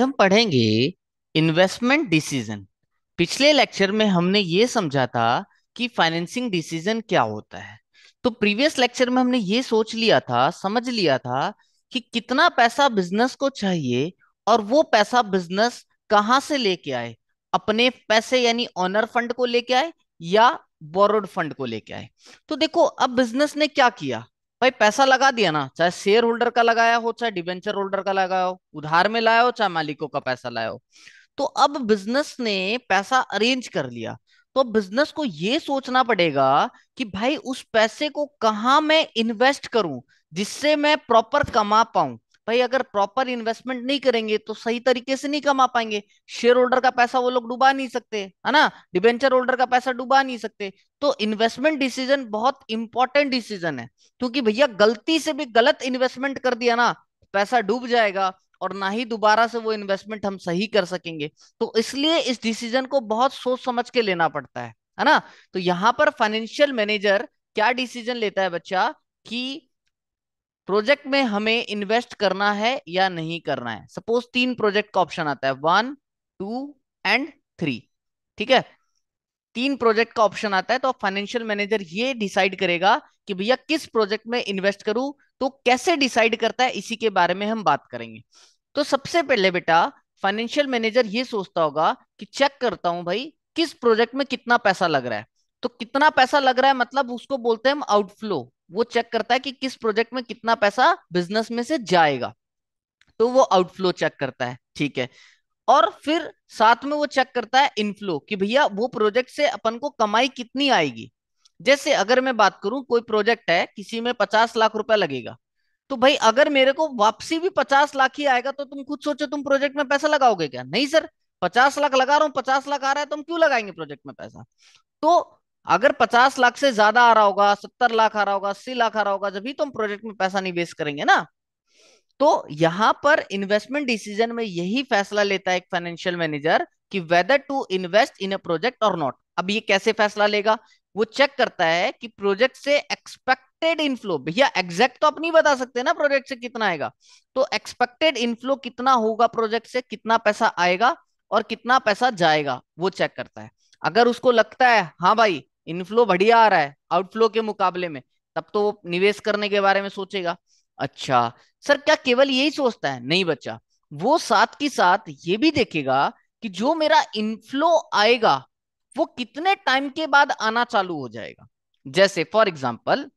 हम पढ़ेंगे investment decision पिछले लेक्चर में हमने ये समझा था कि फाइनेंसिंग डिसीजन क्या होता है तो प्रीवियस लेक्चर में हमने ये सोच लिया था समझ लिया था कि कितना पैसा बिजनेस को चाहिए और वो पैसा बिजनेस कहाँ से लेके आए अपने पैसे यानी ऑनर फंड को लेके आए या बोरोड फंड को लेके आए तो देखो अब बिजनेस ने क्या किया भाई पैसा लगा दिया ना चाहे शेयर होल्डर का लगाया हो चाहे डिवेंचर होल्डर का लगाया हो उधार में लाया हो चाहे मालिकों का पैसा लाया हो तो अब बिजनेस ने पैसा अरेंज कर लिया तो बिजनेस को ये सोचना पड़ेगा कि भाई उस पैसे को कहा मैं इन्वेस्ट करूं जिससे मैं प्रॉपर कमा पाऊं भाई अगर प्रॉपर इन्वेस्टमेंट नहीं करेंगे तो सही तरीके से नहीं कमा पाएंगे शेयर होल्डर का पैसा वो लोग डुबा नहीं सकते है ना डिबेंचर होल्डर का पैसा डुबा नहीं सकते तो इन्वेस्टमेंट डिसीजन बहुत इंपॉर्टेंट डिसीजन है क्योंकि भैया गलती से भी गलत इन्वेस्टमेंट कर दिया ना पैसा डूब जाएगा और ना ही दोबारा से वो इन्वेस्टमेंट हम सही कर सकेंगे तो इसलिए इस डिसीजन को बहुत सोच समझ के लेना पड़ता है है ना तो यहाँ पर फाइनेंशियल मैनेजर क्या डिसीजन लेता है बच्चा कि प्रोजेक्ट में हमें इन्वेस्ट करना है या नहीं करना है सपोज तीन प्रोजेक्ट का ऑप्शन आता है वन टू एंड थ्री ठीक है तीन प्रोजेक्ट का ऑप्शन आता है तो फाइनेंशियल मैनेजर ये डिसाइड करेगा कि भैया किस प्रोजेक्ट में इन्वेस्ट करूं तो कैसे डिसाइड करता है इसी के बारे में हम बात करेंगे तो सबसे पहले बेटा फाइनेंशियल मैनेजर ये सोचता होगा कि चेक करता हूं भाई किस प्रोजेक्ट में कितना पैसा लग रहा है तो कितना पैसा लग रहा है मतलब उसको बोलते हैं हम आउटफ्लो वो चेक करता है कि किस प्रोजेक्ट में कितना पैसा बिजनेस में से जाएगा तो वो आउटफ्लो चेक करता है ठीक है और फिर साथ में वो चेक करता है इनफ्लो कि भैया वो प्रोजेक्ट से अपन को कमाई कितनी आएगी जैसे अगर मैं बात करूं कोई प्रोजेक्ट है किसी में पचास लाख रुपया लगेगा तो भाई अगर मेरे को वापसी भी पचास लाख ही आएगा तो तुम खुद सोचो तुम प्रोजेक्ट में पैसा लगाओगे क्या नहीं सर पचास लाख लगा रहा हूं पचास लाख आ रहा है तो हम क्यों लगाएंगे प्रोजेक्ट में पैसा तो अगर पचास लाख से ज्यादा आ रहा होगा सत्तर लाख आ रहा होगा अस्सी लाख आ रहा होगा जब भी तो हम प्रोजेक्ट में पैसा निवेश करेंगे ना तो यहां पर इन्वेस्टमेंट डिसीजन में यही फैसला लेता है एक फाइनेंशियल मैनेजर कि whether to invest in a project और नॉट अब ये कैसे फैसला लेगा वो चेक करता है कि प्रोजेक्ट से एक्सपेक्टेड इनफ्लो भैया एग्जैक्ट तो आप नहीं बता सकते ना प्रोजेक्ट से कितना आएगा तो एक्सपेक्टेड इनफ्लो कितना होगा प्रोजेक्ट से कितना पैसा आएगा और कितना पैसा जाएगा वो चेक करता है अगर उसको लगता है हाँ भाई इनफ्लो बढ़िया आ रहा है आउटफ्लो के मुकाबले में तब तो वो निवेश करने के बारे में सोचेगा अच्छा सर क्या केवल यही सोचता है नहीं बच्चा वो साथ ही साथ ये भी देखेगा कि जो मेरा इनफ्लो आएगा वो कितने टाइम के बाद आना चालू हो जाएगा जैसे फॉर एग्जाम्पल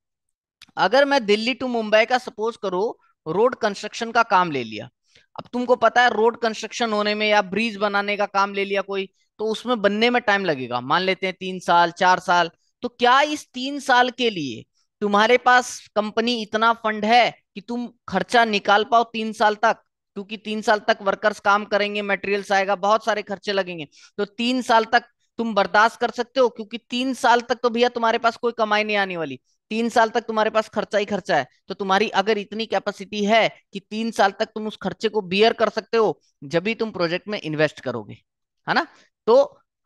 अगर मैं दिल्ली टू मुंबई का सपोज करो रोड कंस्ट्रक्शन का काम ले लिया अब तुमको पता है रोड कंस्ट्रक्शन होने में या ब्रिज बनाने का काम ले लिया कोई तो उसमें बनने में टाइम लगेगा मान लेते हैं तीन साल चार साल तो क्या इस तीन साल के लिए तुम्हारे पास कंपनी इतना फंड है कि तुम खर्चा निकाल पाओ तीन साल तक क्योंकि तीन साल तक वर्कर्स काम करेंगे मटेरियल्स आएगा बहुत सारे खर्चे लगेंगे तो तीन साल तक तुम बर्दाश्त कर सकते हो क्योंकि तीन साल तक तो भैया तुम्हारे पास कोई कमाई नहीं आने वाली तीन साल तक तुम्हारे पास खर्चा ही खर्चा है तो तुम्हारी अगर इतनी कैपेसिटी है कि तीन साल तक तुम उस खर्चे को बियर कर सकते हो जब भी तुम प्रोजेक्ट में इन्वेस्ट करोगे है ना तो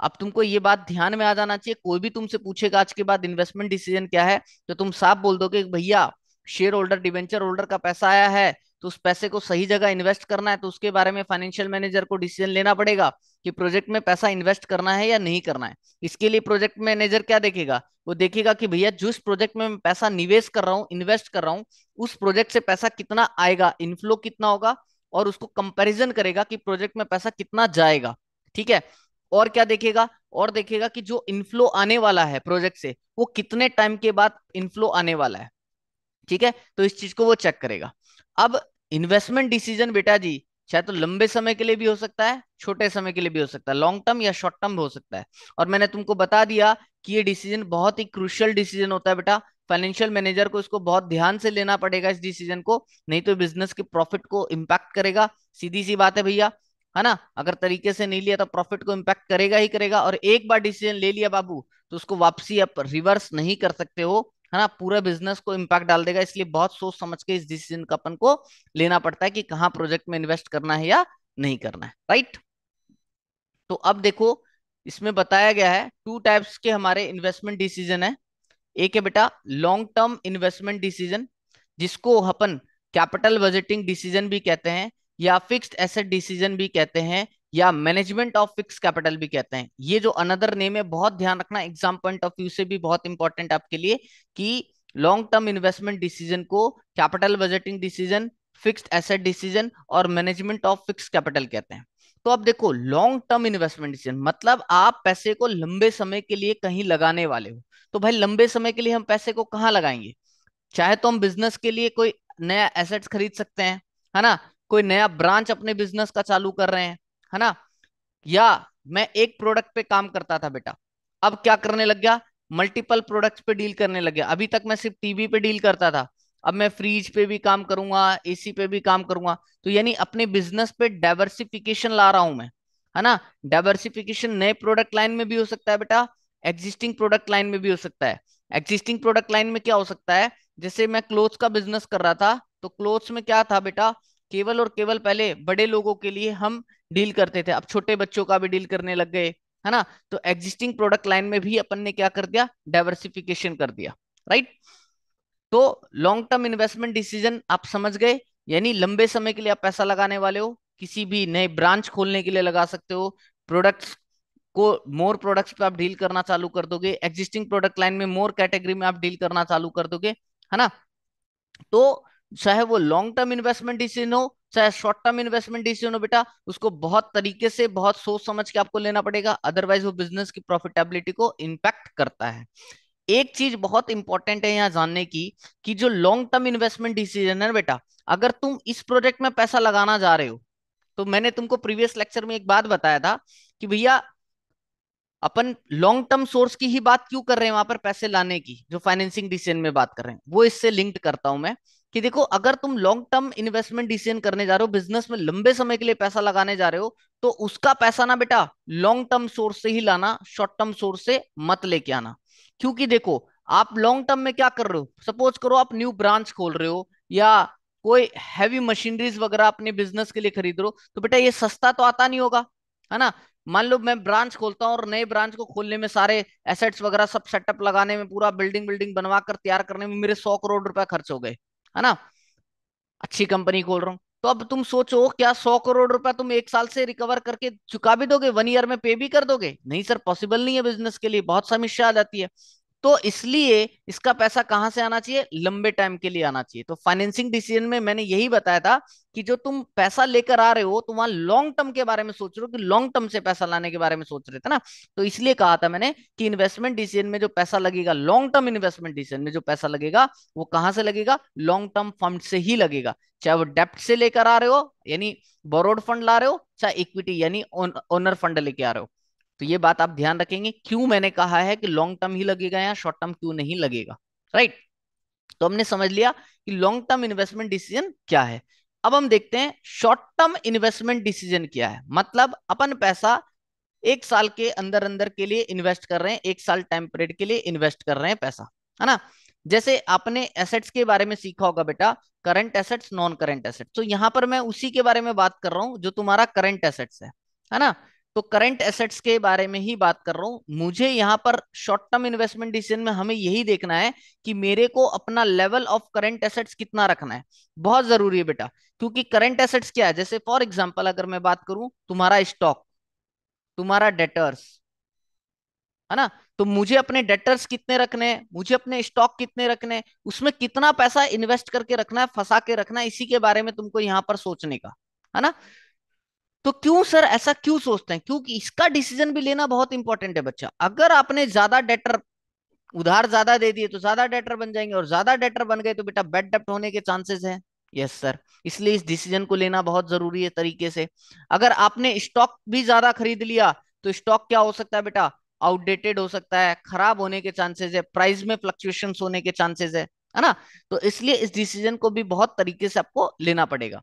अब तुमको ये बात ध्यान में आ जाना चाहिए कोई भी तुमसे पूछेगा आज के बाद इन्वेस्टमेंट डिसीजन क्या है तो तुम साफ बोल दोगे भैया शेयर होल्डर डिवेंचर होल्डर का पैसा आया है तो उस पैसे को सही जगह इन्वेस्ट करना है तो उसके बारे में फाइनेंशियल मैनेजर को डिसीजन लेना पड़ेगा कि प्रोजेक्ट में पैसा इन्वेस्ट करना है या नहीं करना है इसके लिए प्रोजेक्ट मैनेजर क्या देखेगा वो देखेगा कि भैया जिस प्रोजेक्ट में मैं पैसा निवेश कर रहा हूँ इन्वेस्ट कर रहा हूँ उस प्रोजेक्ट से पैसा कितना आएगा इनफ्लो कितना होगा और उसको कंपेरिजन करेगा कि प्रोजेक्ट में पैसा कितना जाएगा ठीक है और क्या देखेगा और देखेगा कि जो इनफ्लो आने वाला है प्रोजेक्ट से वो कितने टाइम के बाद इनफ्लो आने वाला है ठीक है तो इस चीज को वो चेक करेगा अब इन्वेस्टमेंट डिसीजन बेटा जी चाहे तो लंबे समय के लिए भी हो सकता है छोटे समय के लिए भी हो सकता है लॉन्ग टर्म या शॉर्ट टर्म हो सकता है और मैंने तुमको बता दिया कि ये डिसीजन बहुत ही क्रुशियल डिसीजन होता है बेटा फाइनेंशियल मैनेजर को इसको बहुत ध्यान से लेना पड़ेगा इस डिसीजन को नहीं तो बिजनेस के प्रॉफिट को इम्पैक्ट करेगा सीधी सी बात है भैया है ना अगर तरीके से नहीं लिया तो प्रॉफिट को इम्पैक्ट करेगा ही करेगा और एक बार डिसीजन ले लिया बाबू तो उसको वापसी आप रिवर्स नहीं कर सकते हो है ना पूरा बिजनेस को इम्पैक्ट डाल देगा इसलिए बहुत सोच समझ के इस डिसीजन का अपन को लेना पड़ता है कि कहाँ प्रोजेक्ट में इन्वेस्ट करना है या नहीं करना है राइट तो अब देखो इसमें बताया गया है टू टाइप्स के हमारे इन्वेस्टमेंट डिसीजन है एक है बेटा लॉन्ग टर्म इन्वेस्टमेंट डिसीजन जिसको अपन कैपिटल बजटिंग डिसीजन भी कहते हैं या फिक्स्ड एसेट डिसीजन भी कहते हैं या मैनेजमेंट ऑफ फिक्स कैपिटल भी कहते हैं ये जो अनदर नेम है बहुत ध्यान रखना एग्जाम पॉइंट ऑफ व्यू से भी बहुत इंपॉर्टेंट आपके लिए कि लॉन्ग टर्म इन्वेस्टमेंट डिसीजन को capital budgeting decision fixed asset decision और मैनेजमेंट ऑफ फिक्स कैपिटल कहते हैं तो आप देखो लॉन्ग टर्म इन्वेस्टमेंट डिसीजन मतलब आप पैसे को लंबे समय के लिए कहीं लगाने वाले हो तो भाई लंबे समय के लिए हम पैसे को कहाँ लगाएंगे चाहे तो हम बिजनेस के लिए कोई नया एसेट्स खरीद सकते हैं है ना कोई नया ब्रांच अपने बिजनेस का चालू कर रहे हैं है ना या मैं एक प्रोडक्ट पे काम करता था बेटा अब क्या करने लग गया मल्टीपल प्रोडक्ट्स पे डील करने लग गया अभी तक मैं सिर्फ टीवी पे डील करता था अब मैं फ्रिज पे भी काम करूंगा एसी पे भी काम करूंगा तो यानी अपने बिजनेस पे डाइवर्सिफिकेशन ला रहा हूं मैं है ना डाइवर्सिफिकेशन नए प्रोडक्ट लाइन में भी हो सकता है बेटा एग्जिस्टिंग प्रोडक्ट लाइन में भी हो सकता है एग्जिस्टिंग प्रोडक्ट लाइन में क्या हो सकता है जैसे मैं क्लोथ्स का बिजनेस कर रहा था तो क्लोथ्स में क्या था बेटा केवल और केवल पहले बड़े लोगों के लिए हम डील करते थे अब छोटे बच्चों का भी डील करने लग गए है ना तो एग्जिस्टिंग प्रोडक्ट लाइन में भी अपन ने क्या कर दिया डाइवर्सिफिकेशन कर दिया राइट तो लॉन्ग टर्म इन्वेस्टमेंट डिसीजन आप समझ गए यानी लंबे समय के लिए आप पैसा लगाने वाले हो किसी भी नए ब्रांच खोलने के लिए लगा सकते हो प्रोडक्ट्स को मोर प्रोडक्ट्स पे आप डील करना चालू कर दोगे एग्जिस्टिंग प्रोडक्ट लाइन में मोर कैटेगरी में आप डील करना चालू कर दोगे है ना तो चाहे वो लॉन्ग टर्म इन्वेस्टमेंट डिसीजन हो चाहे शॉर्ट टर्म इन्वेस्टमेंट डिसीजन हो बेटा उसको बहुत तरीके से बहुत सोच समझ के आपको लेना पड़ेगा अदरवाइज वो बिजनेस की प्रॉफिटेबिलिटी को इम्पैक्ट करता है एक चीज बहुत इंपॉर्टेंट है यहाँ जानने की कि जो लॉन्ग टर्म इन्वेस्टमेंट डिसीजन है बेटा अगर तुम इस प्रोजेक्ट में पैसा लगाना जा रहे हो तो मैंने तुमको प्रीवियस लेक्चर में एक बात बताया था कि भैया अपन लॉन्ग टर्म सोर्स की ही बात क्यों कर रहे हैं वहां पर पैसे लाने की जो फाइनेंसिंग डिसीजन में बात कर रहे हैं वो इससे लिंक्ड करता हूं मैं कि देखो अगर तुम लॉन्ग टर्म इन्वेस्टमेंट डिसीजन करने जा रहे हो बिजनेस में लंबे समय के लिए पैसा लगाने जा रहे हो तो उसका पैसा ना बेटा लॉन्ग टर्म सोर्स से ही लाना शॉर्ट टर्म सोर्स से मत लेके आना क्योंकि देखो आप लॉन्ग टर्म में क्या कर रहे हो सपोज करो आप न्यू ब्रांच खोल रहे हो या कोई हैवी मशीनरीज वगैरह अपने बिजनेस के लिए खरीद रहे हो तो बेटा ये सस्ता तो आता नहीं होगा है ना मान लो मैं ब्रांच खोलता हूँ और नए ब्रांच को खोलने में सारे एसेट्स वगैरह सब सेटअप लगाने में पूरा बिल्डिंग बिल्डिंग बनवा कर तैयार करने में मेरे सौ करोड़ रुपए खर्च हो गए है ना अच्छी कंपनी खोल रहा हूँ तो अब तुम सोचो क्या सौ करोड़ रुपया तुम एक साल से रिकवर करके चुका भी दोगे वन ईयर में पे भी कर दोगे नहीं सर पॉसिबल नहीं है बिजनेस के लिए बहुत समस्या आ जाती है तो इसलिए इसका पैसा कहां से आना चाहिए लंबे टाइम के लिए आना चाहिए तो फाइनेंसिंग डिसीजन में मैंने यही बताया था कि जो तुम पैसा लेकर आ रहे हो तो वहां लॉन्ग टर्म के बारे में सोच रहे हो कि लॉन्ग टर्म से पैसा लाने के बारे में सोच रहे थे ना तो इसलिए कहा था मैंने कि इन्वेस्टमेंट डिसीजन में जो पैसा लगेगा लॉन्ग टर्म इन्वेस्टमेंट डिसीजन में जो पैसा लगेगा वो कहां से लगेगा लॉन्ग टर्म फंड से ही लगेगा चाहे वो डेप्ट से लेकर आ रहे हो यानी बोरोड फंड ला रहे हो चाहे इक्विटी यानी ओनर फंड लेके आ रहे हो तो ये बात आप ध्यान रखेंगे क्यों मैंने कहा है कि लॉन्ग टर्म ही लगेगा या शॉर्ट टर्म क्यों नहीं लगेगा राइट तो हमने समझ लिया कि लॉन्ग टर्म इन्वेस्टमेंट डिसीजन क्या है अब हम देखते हैं शॉर्ट टर्म इन्वेस्टमेंट डिसीजन क्या है मतलब अपन पैसा एक साल के अंदर अंदर के लिए इन्वेस्ट कर रहे हैं एक साल टाइम पीरियड के लिए इन्वेस्ट कर रहे हैं पैसा है ना जैसे आपने एसेट्स के बारे में सीखा होगा बेटा current assets non current assets तो यहां पर मैं उसी के बारे में बात कर रहा हूं जो तुम्हारा करंट एसेट्स है है ना तो करंट एसेट्स के बारे में ही बात कर रहा हूं मुझे यहाँ पर शॉर्ट टर्म इन्वेस्टमेंट डिसीजन में हमें यही देखना है कि मेरे को अपना लेवल ऑफ करंट एसेट्स कितना रखना है बहुत जरूरी है बेटा क्योंकि करंट एसेट्स क्या है जैसे फॉर एग्जाम्पल अगर मैं बात करूं तुम्हारा स्टॉक तुम्हारा डेटर्स है ना तो मुझे अपने डेटर्स कितने रखने मुझे अपने स्टॉक कितने रखने उसमें कितना पैसा इन्वेस्ट करके रखना है फंसा के रखना है इसी के बारे में तुमको यहाँ पर सोचने का है ना तो क्यों सर ऐसा क्यों सोचते हैं क्योंकि इसका डिसीजन भी लेना बहुत इंपॉर्टेंट है बच्चा अगर आपने ज्यादा डेटर उधार ज्यादा दे दिए तो ज्यादा डेटर बन जाएंगे और ज्यादा डेटर बन गए तो बेटा बेड डेप्ट होने के चांसेस हैं यस सर इसलिए इस डिसीजन को लेना बहुत जरूरी है तरीके से अगर आपने स्टॉक भी ज्यादा खरीद लिया तो स्टॉक क्या हो सकता है बेटा आउटडेटेड हो सकता है खराब होने के चांसेस है प्राइस में फ्लक्चुएशन होने के चांसेस है है ना तो इसलिए इस डिसीजन को भी बहुत तरीके से आपको लेना पड़ेगा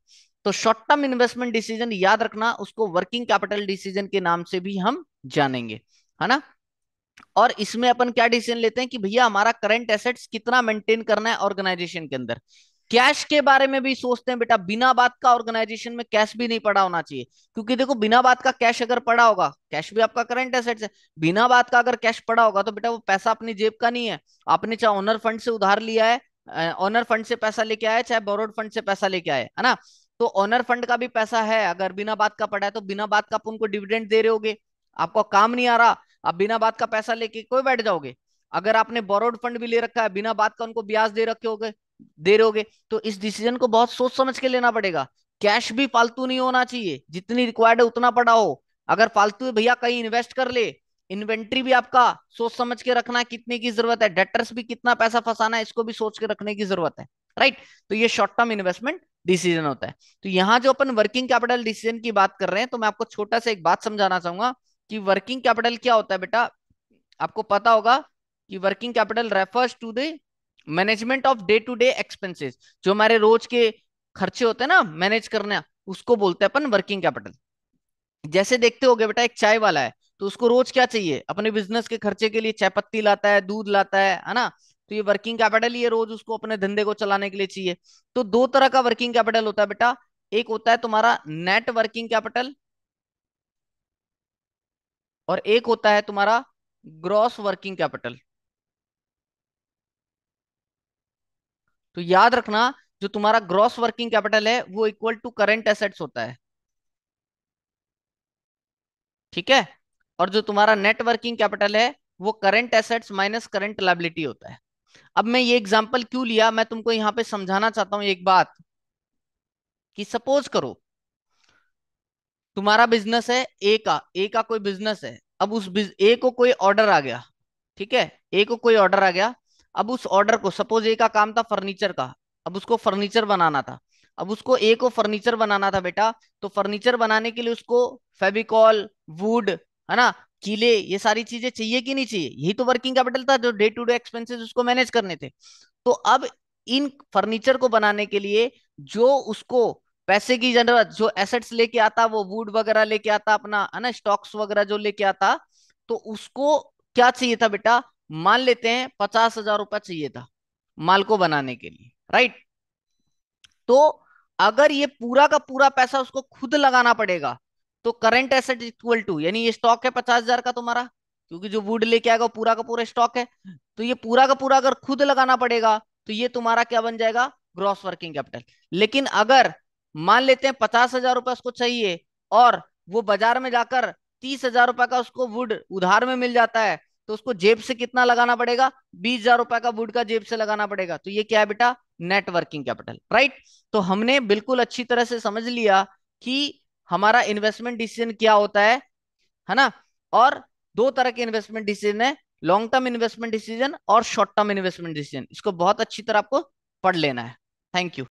तो शॉर्ट टर्म इन्वेस्टमेंट डिसीजन याद रखना उसको वर्किंग कैपिटल डिसीजन के नाम से भी हम जानेंगे है ना और इसमें अपन क्या डिसीजन लेते हैं कि भैया हमारा करंट एसेट्स कितना मेंटेन करना है ऑर्गेनाइजेशन के अंदर कैश के बारे में भी सोचते हैं बेटा बिना बात का ऑर्गेनाइजेशन में कैश भी नहीं पड़ा होना चाहिए क्योंकि देखो बिना बात का कैश अगर पड़ा होगा कैश भी आपका करंट एसेट्स है बिना बात का अगर कैश पड़ा होगा तो बेटा वो पैसा अपनी जेब का नहीं है आपने चाहे ऑनर फंड से उधार लिया है ऑनर फंड से पैसा लेके आया चाहे बोरोड फंड से पैसा लेके आए है ना तो ऑनर फंड का भी पैसा है अगर बिना बात का पड़ा है तो बिना बात का आप उनको डिविडेंड दे रहे होगे आपको काम नहीं आ रहा आप बिना बात का पैसा लेके कोई बैठ जाओगे अगर आपने बोरोड फंड भी ले रखा है बिना बात का उनको ब्याज दे रखे होगे दे रहे होगे तो इस डिसीजन को बहुत सोच समझ के लेना पड़ेगा कैश भी फालतू नहीं होना चाहिए जितनी रिक्वायर्ड है उतना पड़ा हो अगर फालतू भैया कहीं इन्वेस्ट कर ले इन्वेंट्री भी आपका सोच समझ के रखना है कितने की जरूरत है डेटर्स भी कितना पैसा फंसाना है इसको भी सोच के रखने की जरूरत है राइट तो ये शॉर्ट टर्म इन्वेस्टमेंट डिसीजन होता है तो यहाँ जो अपन वर्किंग कैपिटल डिसीजन की बात कर रहे हैं तो मैं आपको छोटा सा एक बात समझाना चाहूंगा कि वर्किंग कैपिटल क्या होता है बेटा आपको पता होगा कि working capital refers to the management of day to day expenses जो हमारे रोज के खर्चे होते हैं ना मैनेज करना उसको बोलते हैं अपन वर्किंग कैपिटल जैसे देखते हो बेटा एक चाय वाला है तो उसको रोज क्या चाहिए अपने बिजनेस के खर्चे के लिए चाय पत्ती लाता है दूध लाता है है ना तो ये वर्किंग कैपिटल ये रोज उसको अपने धंधे को चलाने के लिए चाहिए तो दो तरह का वर्किंग कैपिटल होता है बेटा एक होता है तुम्हारा नेट वर्किंग कैपिटल और एक होता है तुम्हारा ग्रॉस वर्किंग कैपिटल तो याद रखना जो तुम्हारा ग्रॉस वर्किंग कैपिटल है वो इक्वल टू करंट एसेट्स होता है ठीक है और जो तुम्हारा नेट वर्किंग कैपिटल है वो current assets minus current liability होता है अब मैं ये एग्जाम्पल क्यों लिया मैं तुमको यहां पे समझाना चाहता हूं एक बात कि सपोज करो तुम्हारा बिजनेस है ए का ए का कोई बिजनेस है अब उस ए को कोई ऑर्डर आ गया ठीक है ए को कोई ऑर्डर आ गया अब उस ऑर्डर को सपोज ए का काम था फर्नीचर का अब उसको फर्नीचर बनाना था अब उसको ए को फर्नीचर बनाना था बेटा तो फर्नीचर बनाने के लिए उसको फेबिकॉल वुड है ना किले ये सारी चीजें चाहिए कि नहीं चाहिए यही तो वर्किंग कैपिटल था जो डे टू डे एक्सपेंसेस उसको मैनेज करने थे तो अब इन फर्नीचर को बनाने के लिए जो उसको पैसे की जरूरत जो एसेट्स लेके आता वो वुड वगैरह लेके आता अपना है ना स्टॉक्स वगैरह जो लेके आता तो उसको क्या चाहिए था बेटा मान लेते हैं पचास हजार रुपया चाहिए था माल को बनाने के लिए राइट तो अगर ये पूरा का पूरा पैसा उसको खुद लगाना पड़ेगा तो करंट एसेट इक्वल टू यानी ये स्टॉक है पचास हजार का तुम्हारा क्योंकि जो वुड लेके आएगा पूरा का पूरा स्टॉक है तो ये पूरा का पूरा अगर खुद लगाना पड़ेगा तो ये तुम्हारा क्या बन जाएगा ग्रॉस वर्किंग कैपिटल लेकिन अगर मान लेते हैं पचास हजार रुपया उसको चाहिए और वो बाजार में जाकर तीस हजार रुपए का उसको वुड उधार में मिल जाता है तो उसको जेब से कितना लगाना पड़ेगा बीस हजार रुपए का वुड का जेब से लगाना पड़ेगा तो ये क्या है बेटा नेटवर्किंग कैपिटल राइट तो हमने बिल्कुल अच्छी तरह से समझ लिया कि हमारा इन्वेस्टमेंट डिसीजन क्या होता है है ना और दो तरह के इन्वेस्टमेंट डिसीजन है लॉन्ग टर्म इन्वेस्टमेंट डिसीजन और शॉर्ट टर्म इन्वेस्टमेंट डिसीजन इसको बहुत अच्छी तरह आपको पढ़ लेना है थैंक यू